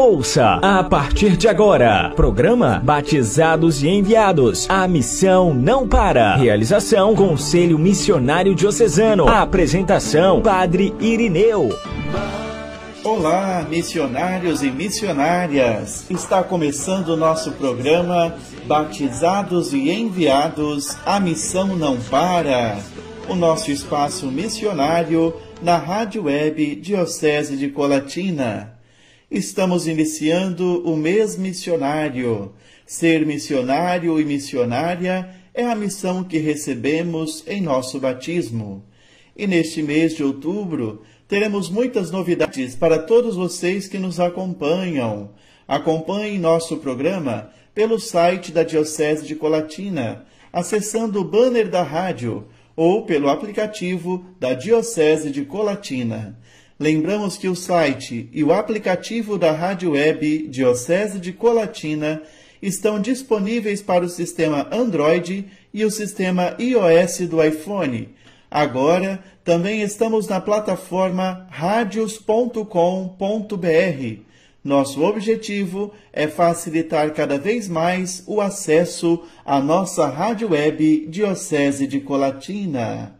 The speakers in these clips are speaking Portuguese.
Ouça a partir de agora. Programa Batizados e Enviados. A missão não para. Realização Conselho Missionário Diocesano. A apresentação Padre Irineu. Olá, missionários e missionárias. Está começando o nosso programa Batizados e Enviados. A missão não para. O nosso espaço missionário na Rádio Web Diocese de Colatina Estamos iniciando o mês missionário. Ser missionário e missionária é a missão que recebemos em nosso batismo. E neste mês de outubro, teremos muitas novidades para todos vocês que nos acompanham. Acompanhe nosso programa pelo site da Diocese de Colatina, acessando o banner da rádio ou pelo aplicativo da Diocese de Colatina. Lembramos que o site e o aplicativo da rádio web Diocese de Colatina estão disponíveis para o sistema Android e o sistema iOS do iPhone. Agora, também estamos na plataforma radios.com.br. Nosso objetivo é facilitar cada vez mais o acesso à nossa rádio web Diocese de Colatina.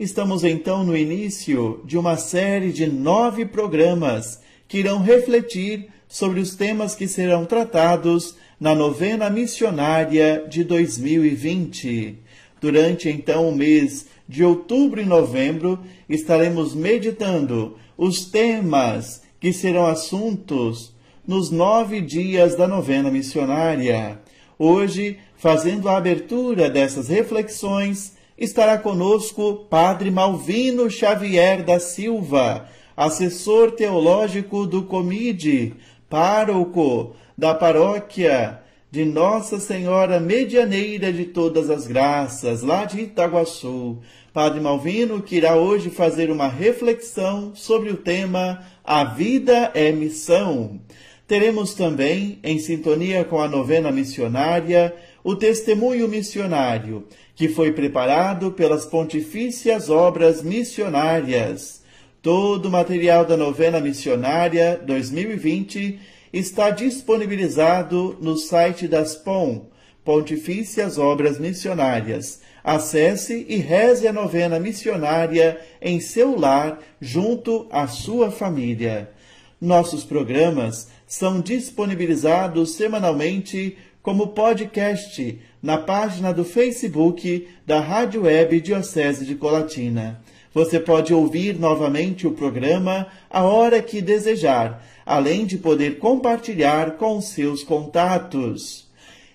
Estamos então no início de uma série de nove programas que irão refletir sobre os temas que serão tratados na novena missionária de 2020. Durante então o mês de outubro e novembro, estaremos meditando os temas que serão assuntos nos nove dias da novena missionária. Hoje, fazendo a abertura dessas reflexões, estará conosco Padre Malvino Xavier da Silva, assessor teológico do Comide, pároco da paróquia de Nossa Senhora Medianeira de Todas as Graças, lá de Itaguaçu. Padre Malvino, que irá hoje fazer uma reflexão sobre o tema A Vida é Missão. Teremos também, em sintonia com a novena missionária, o testemunho missionário, que foi preparado pelas pontifícias obras missionárias. Todo o material da novena missionária 2020 está disponibilizado no site das POM, Pontifícias Obras Missionárias. Acesse e reze a novena missionária em seu lar, junto à sua família. Nossos programas são disponibilizados semanalmente como podcast na página do Facebook da Rádio Web Diocese de Colatina. Você pode ouvir novamente o programa a hora que desejar, além de poder compartilhar com seus contatos.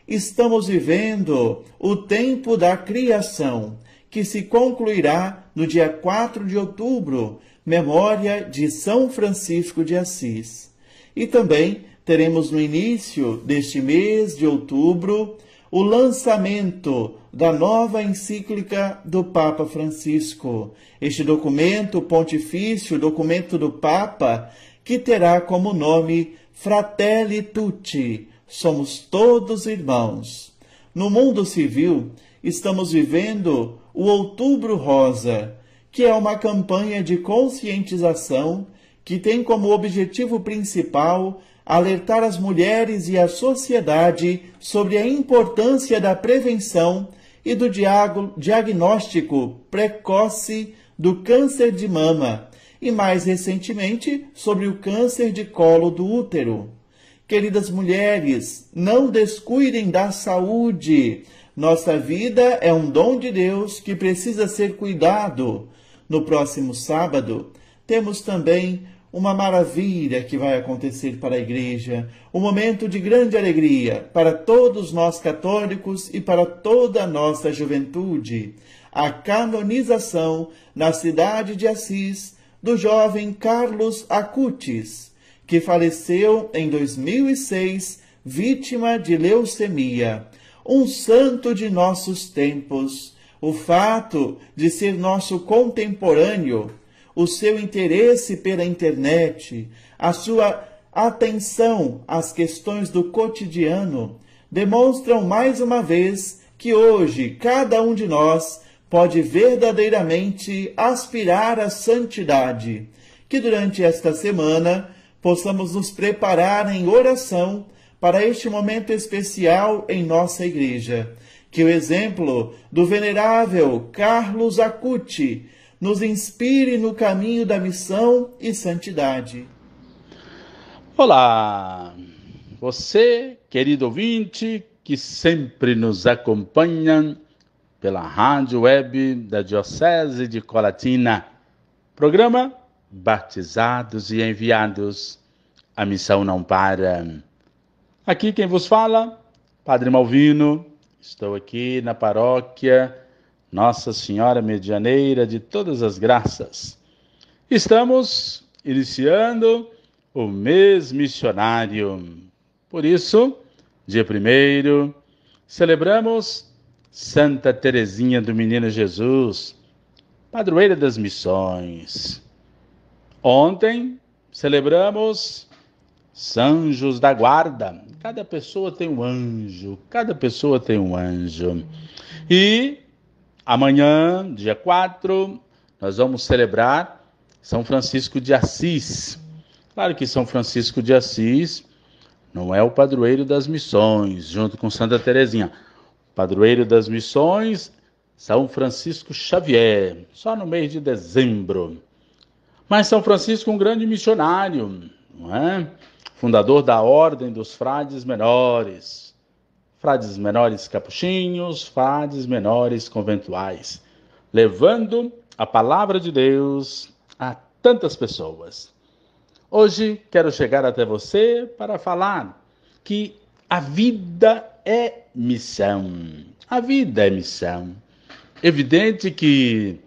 Estamos vivendo o tempo da criação, que se concluirá no dia 4 de outubro, memória de São Francisco de Assis. E também teremos no início deste mês de outubro o lançamento da nova encíclica do Papa Francisco. Este documento pontifício, documento do Papa, que terá como nome Fratelli Tutti, somos todos irmãos. No mundo civil, estamos vivendo o Outubro Rosa, que é uma campanha de conscientização que tem como objetivo principal alertar as mulheres e a sociedade sobre a importância da prevenção e do diagnóstico precoce do câncer de mama e, mais recentemente, sobre o câncer de colo do útero. Queridas mulheres, não descuidem da saúde. Nossa vida é um dom de Deus que precisa ser cuidado. No próximo sábado, temos também uma maravilha que vai acontecer para a Igreja, um momento de grande alegria para todos nós católicos e para toda a nossa juventude. A canonização na cidade de Assis do jovem Carlos Acutis, que faleceu em 2006, vítima de leucemia. Um santo de nossos tempos. O fato de ser nosso contemporâneo o seu interesse pela internet, a sua atenção às questões do cotidiano, demonstram mais uma vez que hoje cada um de nós pode verdadeiramente aspirar à santidade. Que durante esta semana possamos nos preparar em oração para este momento especial em nossa igreja. Que o exemplo do venerável Carlos Acuti nos inspire no caminho da missão e santidade. Olá, você, querido ouvinte, que sempre nos acompanha pela rádio web da Diocese de Colatina, programa Batizados e Enviados. A missão não para. Aqui quem vos fala, Padre Malvino, estou aqui na paróquia nossa Senhora Medianeira de todas as graças. Estamos iniciando o mês missionário. Por isso, dia 1 celebramos Santa Teresinha do Menino Jesus, padroeira das missões. Ontem celebramos anjos da guarda. Cada pessoa tem um anjo, cada pessoa tem um anjo. E Amanhã, dia 4, nós vamos celebrar São Francisco de Assis. Claro que São Francisco de Assis não é o padroeiro das missões, junto com Santa Terezinha. Padroeiro das missões, São Francisco Xavier, só no mês de dezembro. Mas São Francisco é um grande missionário, não é? Fundador da Ordem dos Frades Menores frades menores capuchinhos, frades menores conventuais, levando a palavra de Deus a tantas pessoas. Hoje quero chegar até você para falar que a vida é missão. A vida é missão. Evidente que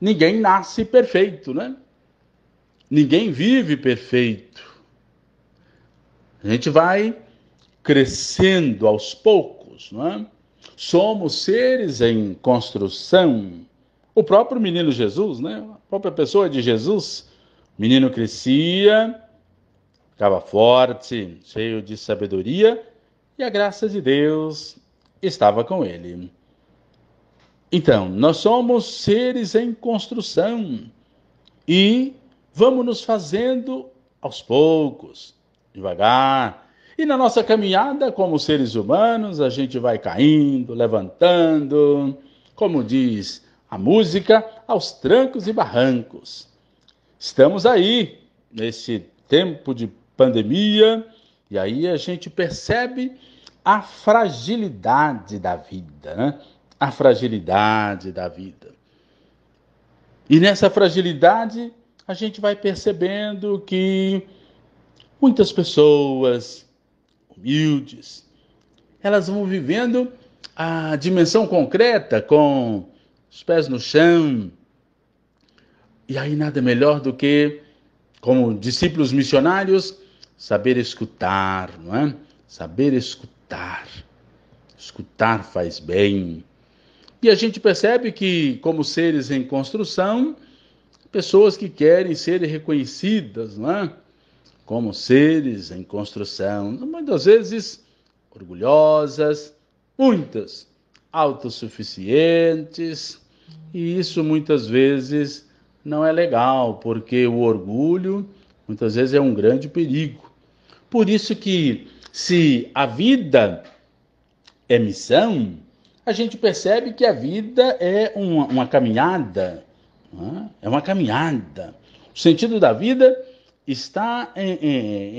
ninguém nasce perfeito, né? Ninguém vive perfeito. A gente vai crescendo aos poucos, não é? Somos seres em construção. O próprio menino Jesus, né? A própria pessoa de Jesus, o menino crescia, ficava forte, cheio de sabedoria, e a graça de Deus estava com ele. Então, nós somos seres em construção e vamos nos fazendo aos poucos, devagar, e na nossa caminhada como seres humanos, a gente vai caindo, levantando, como diz a música, aos trancos e barrancos. Estamos aí, nesse tempo de pandemia, e aí a gente percebe a fragilidade da vida, né? A fragilidade da vida. E nessa fragilidade, a gente vai percebendo que muitas pessoas humildes. Elas vão vivendo a dimensão concreta com os pés no chão. E aí nada melhor do que, como discípulos missionários, saber escutar, não é? Saber escutar. Escutar faz bem. E a gente percebe que, como seres em construção, pessoas que querem ser reconhecidas, não é? como seres em construção, muitas vezes orgulhosas, muitas autossuficientes, e isso muitas vezes não é legal, porque o orgulho muitas vezes é um grande perigo. Por isso que se a vida é missão, a gente percebe que a vida é uma, uma caminhada, é? é uma caminhada. O sentido da vida está em, eh, em,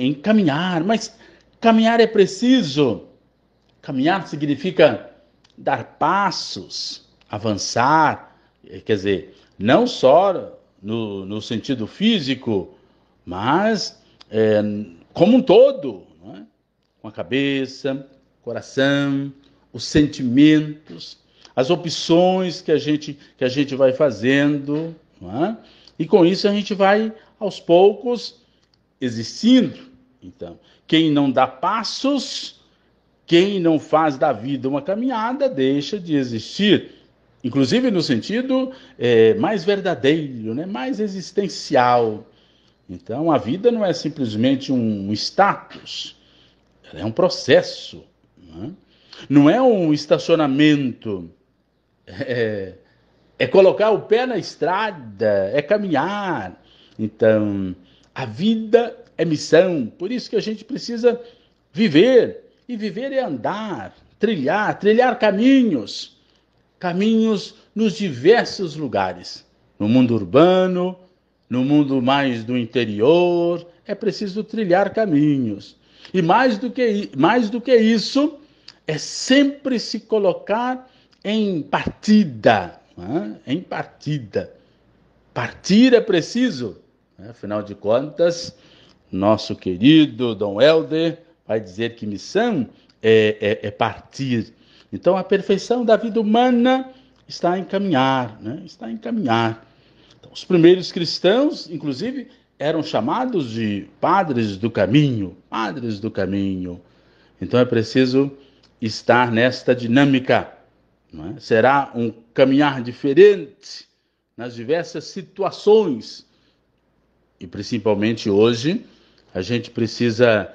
eh, em caminhar, mas caminhar é preciso. Caminhar significa dar passos, avançar, eh, quer dizer, não só no, no sentido físico, mas é, como um todo, é? com a cabeça, coração, os sentimentos, as opções que a gente, que a gente vai fazendo, é? e com isso a gente vai aos poucos existindo. Então, quem não dá passos, quem não faz da vida uma caminhada, deixa de existir. Inclusive no sentido é, mais verdadeiro, né? mais existencial. Então, a vida não é simplesmente um status, ela é um processo. Né? Não é um estacionamento. É, é colocar o pé na estrada, é caminhar, então, a vida é missão, por isso que a gente precisa viver. E viver é andar, trilhar, trilhar caminhos, caminhos nos diversos lugares, no mundo urbano, no mundo mais do interior, é preciso trilhar caminhos. E mais do que, mais do que isso, é sempre se colocar em partida, né? em partida. Partir é preciso, né? Afinal de contas, nosso querido Dom Helder vai dizer que missão é, é, é partir. Então, a perfeição da vida humana está em caminhar, né? está em caminhar. Então, os primeiros cristãos, inclusive, eram chamados de padres do caminho, padres do caminho. Então, é preciso estar nesta dinâmica. É? Será um caminhar diferente nas diversas situações e principalmente hoje, a gente precisa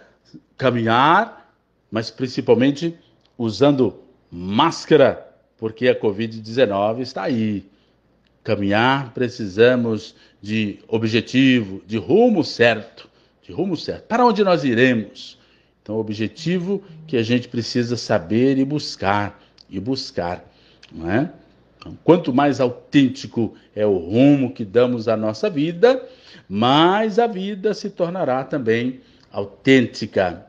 caminhar, mas principalmente usando máscara, porque a Covid-19 está aí. Caminhar, precisamos de objetivo, de rumo certo, de rumo certo. Para onde nós iremos? Então, objetivo que a gente precisa saber e buscar, e buscar, não é? Quanto mais autêntico é o rumo que damos à nossa vida, mais a vida se tornará também autêntica.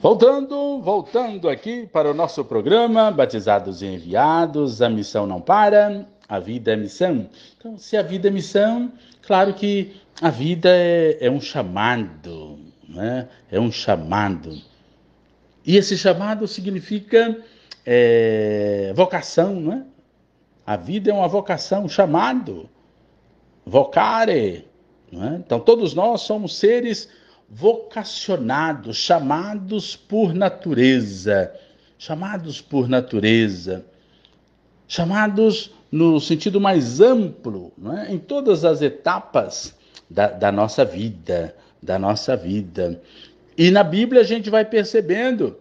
Voltando, voltando aqui para o nosso programa Batizados e Enviados, a missão não para, a vida é missão. Então, se a vida é missão, claro que a vida é, é um chamado, né? É um chamado. E esse chamado significa é, vocação, né? A vida é uma vocação, um chamado. Vocare. É? Então, todos nós somos seres vocacionados, chamados por natureza. Chamados por natureza. Chamados no sentido mais amplo, é? em todas as etapas da, da nossa vida. Da nossa vida. E na Bíblia a gente vai percebendo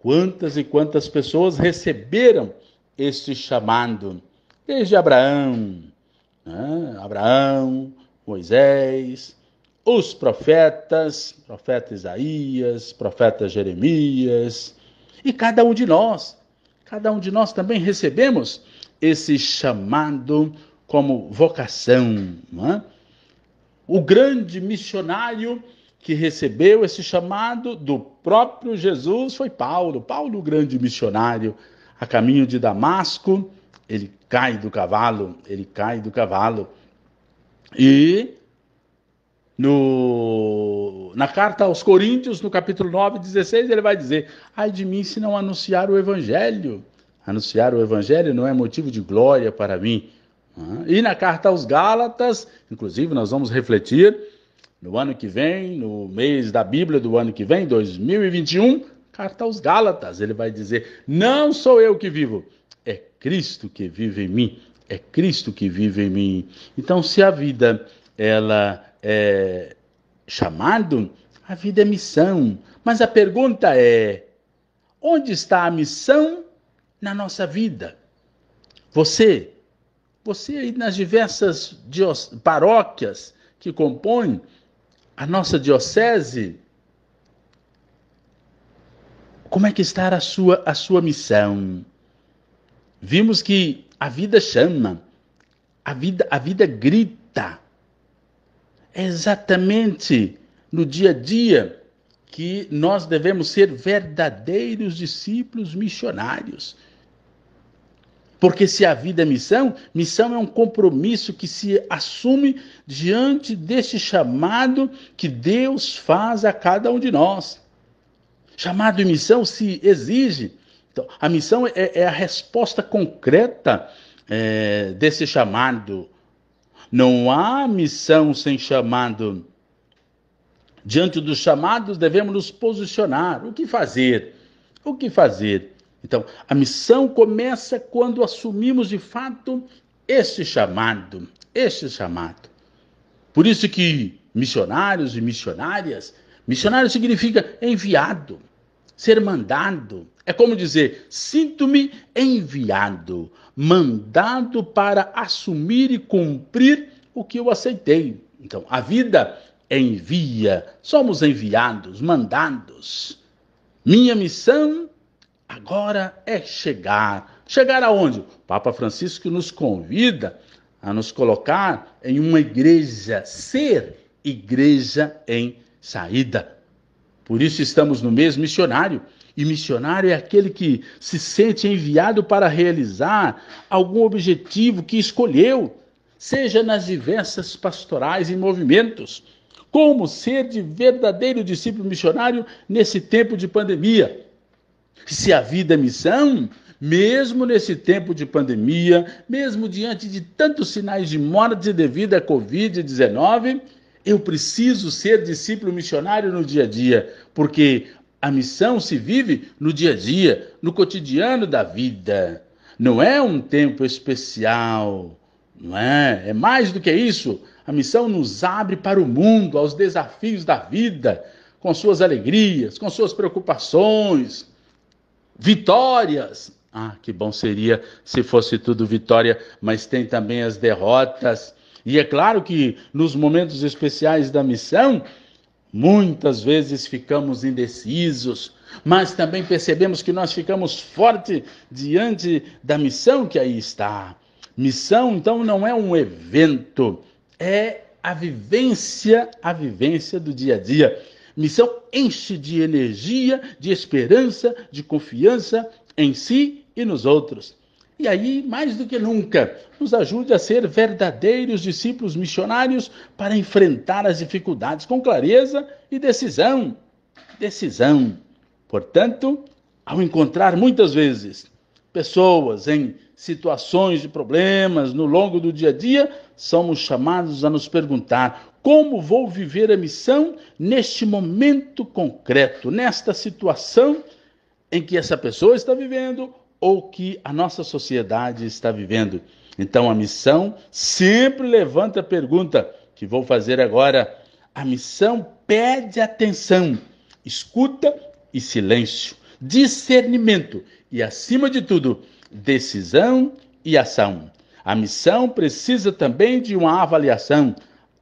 quantas e quantas pessoas receberam este chamado desde Abraão, né? Abraão, Moisés, os profetas, profeta Isaías, profeta Jeremias, e cada um de nós, cada um de nós também recebemos esse chamado como vocação. É? O grande missionário que recebeu esse chamado do próprio Jesus foi Paulo, Paulo, o grande missionário, a caminho de Damasco ele cai do cavalo, ele cai do cavalo. E no, na carta aos Coríntios, no capítulo 9, 16, ele vai dizer: Ai de mim se não anunciar o evangelho. Anunciar o evangelho não é motivo de glória para mim. Ah, e na carta aos Gálatas, inclusive nós vamos refletir no ano que vem, no mês da Bíblia do ano que vem, 2021, carta aos Gálatas, ele vai dizer: Não sou eu que vivo, é Cristo que vive em mim, é Cristo que vive em mim. Então, se a vida ela é chamado, a vida é missão. Mas a pergunta é: onde está a missão na nossa vida? Você, você aí nas diversas paróquias que compõem a nossa diocese, como é que está a sua, a sua missão? Vimos que a vida chama, a vida, a vida grita. É exatamente no dia a dia que nós devemos ser verdadeiros discípulos missionários. Porque se a vida é missão, missão é um compromisso que se assume diante deste chamado que Deus faz a cada um de nós. Chamado e missão se exige então, a missão é, é a resposta concreta é, desse chamado. Não há missão sem chamado. Diante dos chamados, devemos nos posicionar. O que fazer? O que fazer? Então, a missão começa quando assumimos de fato este chamado, este chamado. Por isso que missionários e missionárias, missionário significa enviado ser mandado. É como dizer: sinto-me enviado, mandado para assumir e cumprir o que eu aceitei. Então, a vida envia, somos enviados, mandados. Minha missão agora é chegar. Chegar aonde? O Papa Francisco nos convida a nos colocar em uma igreja, ser igreja em saída. Por isso estamos no mês missionário. E missionário é aquele que se sente enviado para realizar algum objetivo que escolheu, seja nas diversas pastorais e movimentos. Como ser de verdadeiro discípulo missionário nesse tempo de pandemia? Se a vida é missão, mesmo nesse tempo de pandemia, mesmo diante de tantos sinais de morte devido à Covid-19, eu preciso ser discípulo missionário no dia a dia, porque a missão se vive no dia a dia, no cotidiano da vida. Não é um tempo especial, não é? É mais do que isso. A missão nos abre para o mundo, aos desafios da vida, com suas alegrias, com suas preocupações, vitórias. Ah, que bom seria se fosse tudo vitória, mas tem também as derrotas e é claro que nos momentos especiais da missão, muitas vezes ficamos indecisos, mas também percebemos que nós ficamos forte diante da missão que aí está. Missão, então, não é um evento, é a vivência, a vivência do dia a dia. Missão enche de energia, de esperança, de confiança em si e nos outros e aí, mais do que nunca, nos ajude a ser verdadeiros discípulos missionários para enfrentar as dificuldades com clareza e decisão. Decisão. Portanto, ao encontrar muitas vezes pessoas em situações de problemas no longo do dia a dia, somos chamados a nos perguntar: como vou viver a missão neste momento concreto, nesta situação em que essa pessoa está vivendo ou que a nossa sociedade está vivendo. Então a missão sempre levanta a pergunta que vou fazer agora. A missão pede atenção, escuta e silêncio, discernimento e, acima de tudo, decisão e ação. A missão precisa também de uma avaliação.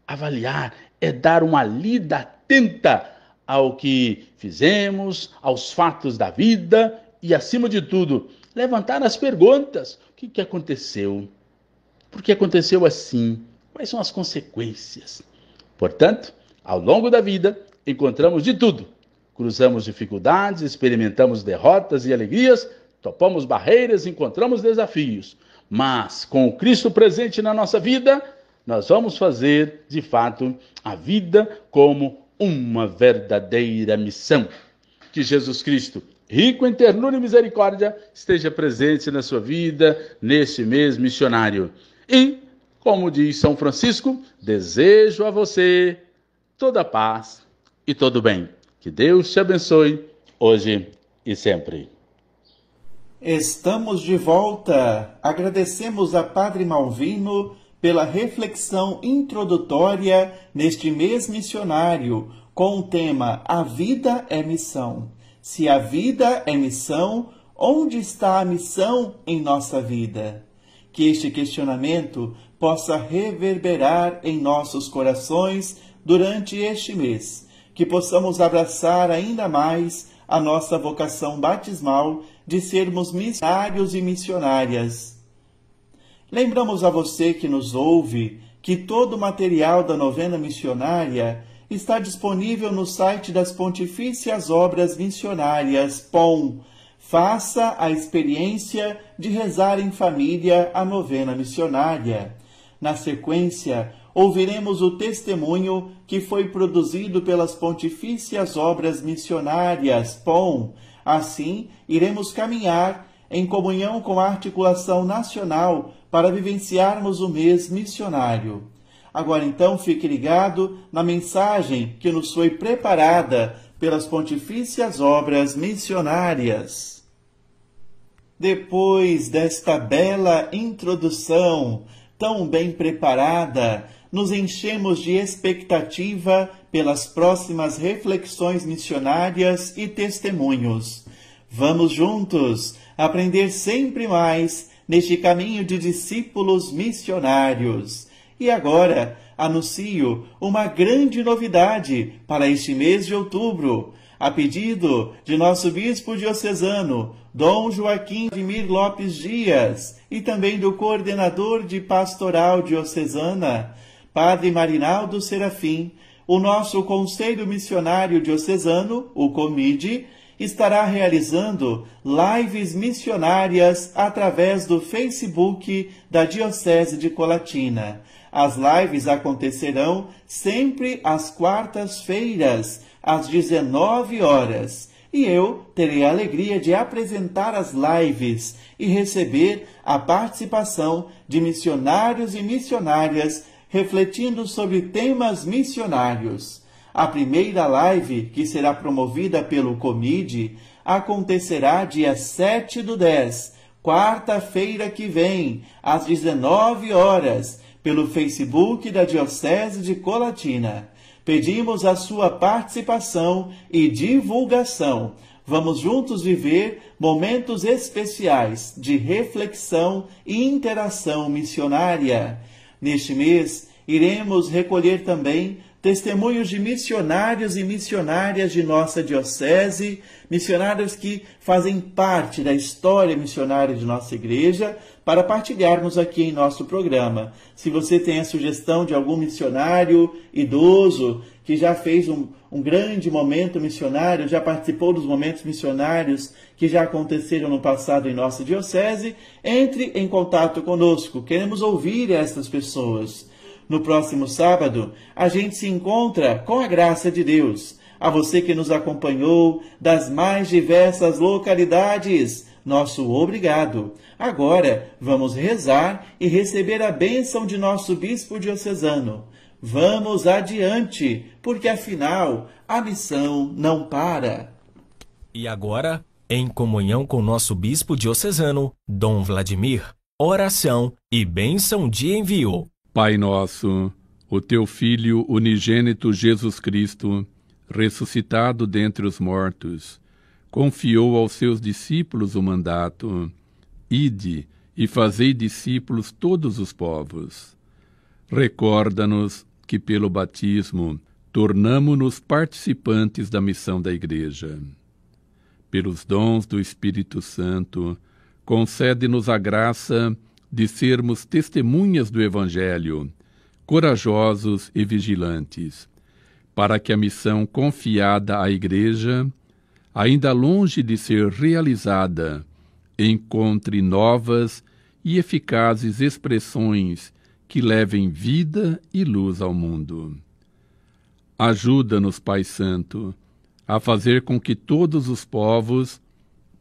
Avaliar é dar uma lida atenta ao que fizemos, aos fatos da vida e, acima de tudo, levantar as perguntas. O que, que aconteceu? Por que aconteceu assim? Quais são as consequências? Portanto, ao longo da vida, encontramos de tudo. Cruzamos dificuldades, experimentamos derrotas e alegrias, topamos barreiras, encontramos desafios. Mas, com o Cristo presente na nossa vida, nós vamos fazer, de fato, a vida como uma verdadeira missão. Que Jesus Cristo rico em ternura e misericórdia, esteja presente na sua vida neste mês missionário. E, como diz São Francisco, desejo a você toda paz e todo bem. Que Deus te abençoe hoje e sempre. Estamos de volta. Agradecemos a Padre Malvino pela reflexão introdutória neste mês missionário com o tema A Vida é Missão. Se a vida é missão, onde está a missão em nossa vida? Que este questionamento possa reverberar em nossos corações durante este mês, que possamos abraçar ainda mais a nossa vocação batismal de sermos missionários e missionárias. Lembramos a você que nos ouve que todo o material da novena missionária está disponível no site das Pontifícias Obras Missionárias, POM. Faça a experiência de rezar em família a novena missionária. Na sequência, ouviremos o testemunho que foi produzido pelas Pontifícias Obras Missionárias, POM. Assim, iremos caminhar em comunhão com a articulação nacional para vivenciarmos o mês missionário. Agora então fique ligado na mensagem que nos foi preparada pelas pontifícias obras missionárias. Depois desta bela introdução, tão bem preparada, nos enchemos de expectativa pelas próximas reflexões missionárias e testemunhos. Vamos juntos aprender sempre mais neste caminho de discípulos missionários e agora anuncio uma grande novidade para este mês de outubro. A pedido de nosso bispo diocesano, Dom Joaquim Admir Lopes Dias, e também do coordenador de pastoral diocesana, Padre Marinaldo Serafim, o nosso Conselho Missionário Diocesano, o COMIDE, estará realizando lives missionárias através do Facebook da Diocese de Colatina. As lives acontecerão sempre às quartas-feiras, às 19 horas e eu terei a alegria de apresentar as lives e receber a participação de missionários e missionárias refletindo sobre temas missionários. A primeira live, que será promovida pelo Comide, acontecerá dia 7 do 10, quarta-feira que vem, às 19 horas, pelo Facebook da Diocese de Colatina. Pedimos a sua participação e divulgação. Vamos juntos viver momentos especiais de reflexão e interação missionária. Neste mês, iremos recolher também testemunhos de missionários e missionárias de nossa diocese, missionários que fazem parte da história missionária de nossa igreja, para partilharmos aqui em nosso programa. Se você tem a sugestão de algum missionário idoso que já fez um, um grande momento missionário, já participou dos momentos missionários que já aconteceram no passado em nossa diocese, entre em contato conosco. Queremos ouvir essas pessoas. No próximo sábado, a gente se encontra com a graça de Deus. A você que nos acompanhou das mais diversas localidades, nosso obrigado. Agora vamos rezar e receber a bênção de nosso bispo diocesano. Vamos adiante, porque afinal a missão não para. E agora, em comunhão com nosso bispo diocesano, Dom Vladimir, oração e bênção de envio. Pai nosso, o teu Filho unigênito Jesus Cristo, ressuscitado dentre os mortos, confiou aos seus discípulos o mandato: Ide e fazei discípulos todos os povos. Recorda-nos que, pelo batismo, tornamo-nos participantes da missão da Igreja. Pelos dons do Espírito Santo, concede-nos a graça de de sermos testemunhas do Evangelho, corajosos e vigilantes, para que a missão confiada à Igreja, ainda longe de ser realizada, encontre novas e eficazes expressões que levem vida e luz ao mundo. Ajuda-nos, Pai Santo, a fazer com que todos os povos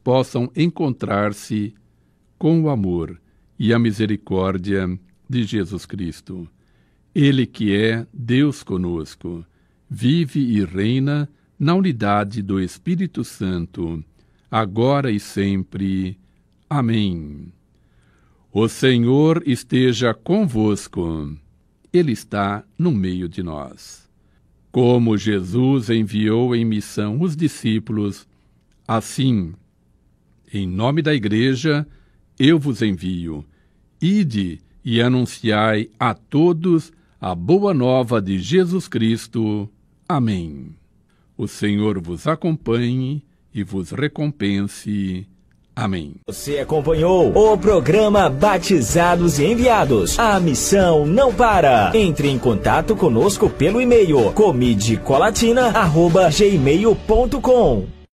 possam encontrar-se com o amor e a misericórdia de Jesus Cristo. Ele que é Deus conosco, vive e reina na unidade do Espírito Santo, agora e sempre. Amém. O Senhor esteja convosco. Ele está no meio de nós. Como Jesus enviou em missão os discípulos, assim, em nome da Igreja, eu vos envio Ide e anunciai a todos a boa nova de Jesus Cristo. Amém. O Senhor vos acompanhe e vos recompense. Amém. Você acompanhou o programa Batizados e Enviados. A missão não para. Entre em contato conosco pelo e-mail comidicolatina@gmail.com.